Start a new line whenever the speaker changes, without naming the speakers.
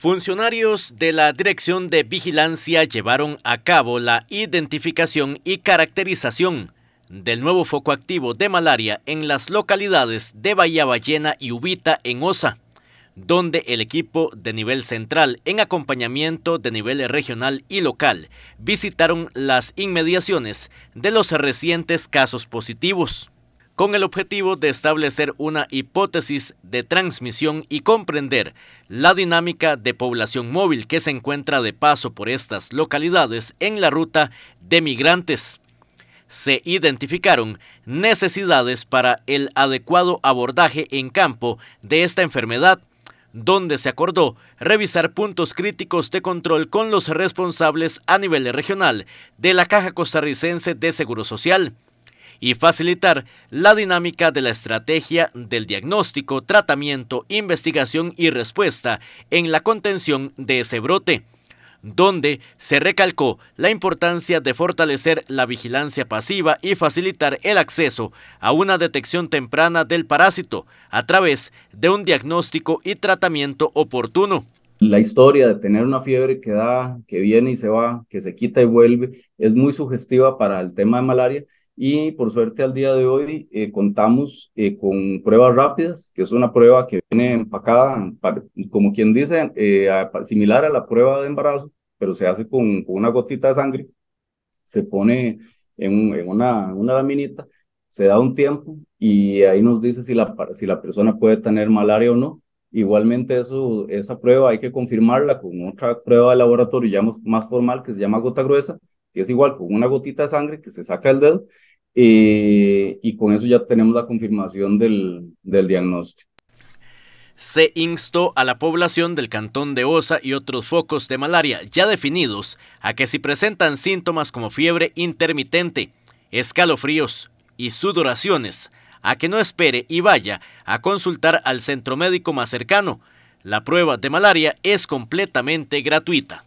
Funcionarios de la Dirección de Vigilancia llevaron a cabo la identificación y caracterización del nuevo foco activo de malaria en las localidades de Bahía Ballena y Ubita en Osa, donde el equipo de nivel central en acompañamiento de nivel regional y local visitaron las inmediaciones de los recientes casos positivos con el objetivo de establecer una hipótesis de transmisión y comprender la dinámica de población móvil que se encuentra de paso por estas localidades en la ruta de migrantes. Se identificaron necesidades para el adecuado abordaje en campo de esta enfermedad, donde se acordó revisar puntos críticos de control con los responsables a nivel regional de la Caja Costarricense de Seguro Social, y facilitar la dinámica de la estrategia del diagnóstico, tratamiento, investigación y respuesta en la contención de ese brote donde se recalcó la importancia de fortalecer la vigilancia pasiva y facilitar el acceso a una detección temprana del parásito a través de un diagnóstico y tratamiento oportuno.
La historia de tener una fiebre que da, que viene y se va, que se quita y vuelve, es muy sugestiva para el tema de malaria y por suerte al día de hoy eh, contamos eh, con pruebas rápidas, que es una prueba que viene empacada, como quien dice, eh, similar a la prueba de embarazo, pero se hace con, con una gotita de sangre, se pone en, en una, una laminita, se da un tiempo y ahí nos dice si la, si la persona puede tener malaria o no. Igualmente eso, esa prueba hay que confirmarla con otra prueba de laboratorio ya más formal que se llama gota gruesa, que es igual con una gotita de sangre que se saca el dedo eh, y con eso ya tenemos la confirmación del, del diagnóstico.
Se instó a la población del cantón de Osa y otros focos de malaria ya definidos a que si presentan síntomas como fiebre intermitente, escalofríos y sudoraciones, a que no espere y vaya a consultar al centro médico más cercano. La prueba de malaria es completamente gratuita.